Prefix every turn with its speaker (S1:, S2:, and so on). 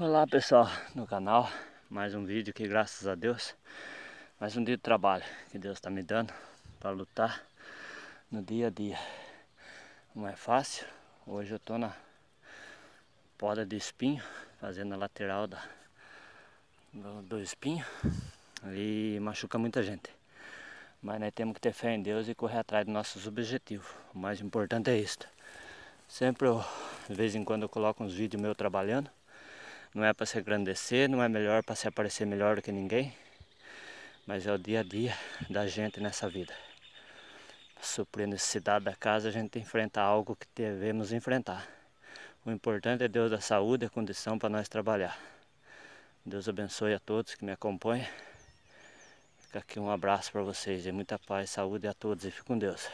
S1: Olá pessoal no canal, mais um vídeo que graças a Deus, mais um dia de trabalho que Deus está me dando para lutar no dia a dia. Não é fácil, hoje eu estou na poda de espinho, fazendo a lateral da, do, do espinho e machuca muita gente. Mas nós temos que ter fé em Deus e correr atrás dos nossos objetivos. O mais importante é isso. Sempre eu, de vez em quando eu coloco uns vídeos meu trabalhando não é para se engrandecer, não é melhor para se aparecer melhor do que ninguém, mas é o dia a dia da gente nessa vida. Suprindo a necessidade da casa, a gente enfrenta algo que devemos enfrentar. O importante é Deus da saúde e a condição para nós trabalhar. Deus abençoe a todos que me acompanham. Fica aqui um abraço para vocês e muita paz, saúde a todos e fique com Deus.